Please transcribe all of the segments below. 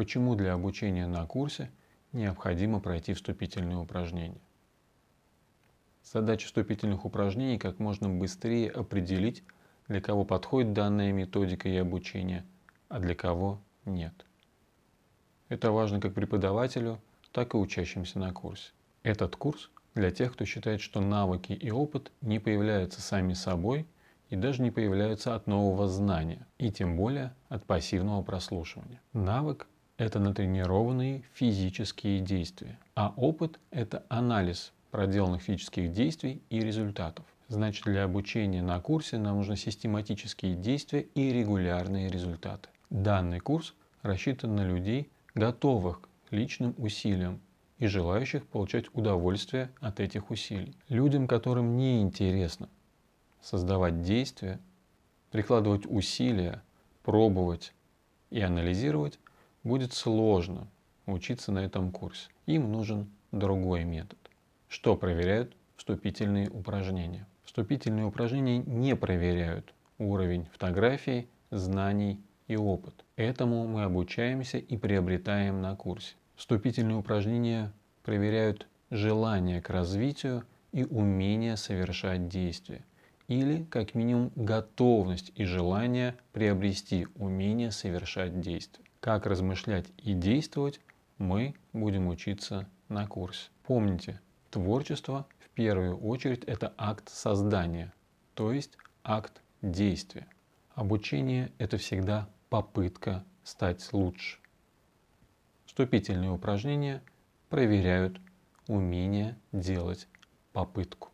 почему для обучения на курсе необходимо пройти вступительные упражнения. Задача вступительных упражнений как можно быстрее определить, для кого подходит данная методика и обучение, а для кого нет. Это важно как преподавателю, так и учащимся на курсе. Этот курс для тех, кто считает, что навыки и опыт не появляются сами собой и даже не появляются от нового знания, и тем более от пассивного прослушивания. Навык это натренированные физические действия, а опыт – это анализ проделанных физических действий и результатов. Значит, для обучения на курсе нам нужны систематические действия и регулярные результаты. Данный курс рассчитан на людей, готовых к личным усилиям и желающих получать удовольствие от этих усилий. Людям, которым не интересно создавать действия, прикладывать усилия, пробовать и анализировать, будет сложно учиться на этом курсе. Им нужен другой метод. Что проверяют вступительные упражнения? Вступительные упражнения не проверяют уровень фотографии знаний и опыт. Этому мы обучаемся и приобретаем на курсе. Вступительные упражнения проверяют желание к развитию и умение совершать действия. Или, как минимум, готовность и желание приобрести умение совершать действия. Как размышлять и действовать мы будем учиться на курсе. Помните, творчество в первую очередь это акт создания, то есть акт действия. Обучение – это всегда попытка стать лучше. Вступительные упражнения проверяют умение делать попытку.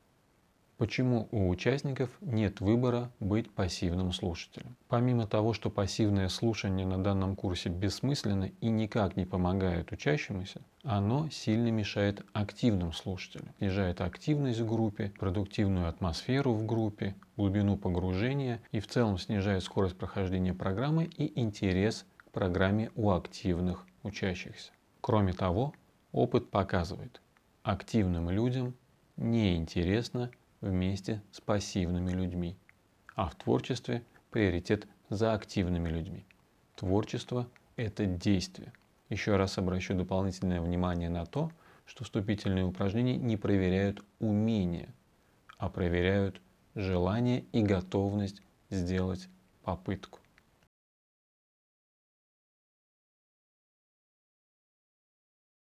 Почему у участников нет выбора быть пассивным слушателем? Помимо того, что пассивное слушание на данном курсе бессмысленно и никак не помогает учащемуся, оно сильно мешает активным слушателям, снижает активность в группе, продуктивную атмосферу в группе, глубину погружения и в целом снижает скорость прохождения программы и интерес к программе у активных учащихся. Кроме того, опыт показывает, активным людям неинтересно вместе с пассивными людьми, а в творчестве приоритет за активными людьми. Творчество – это действие. Еще раз обращу дополнительное внимание на то, что вступительные упражнения не проверяют умение, а проверяют желание и готовность сделать попытку.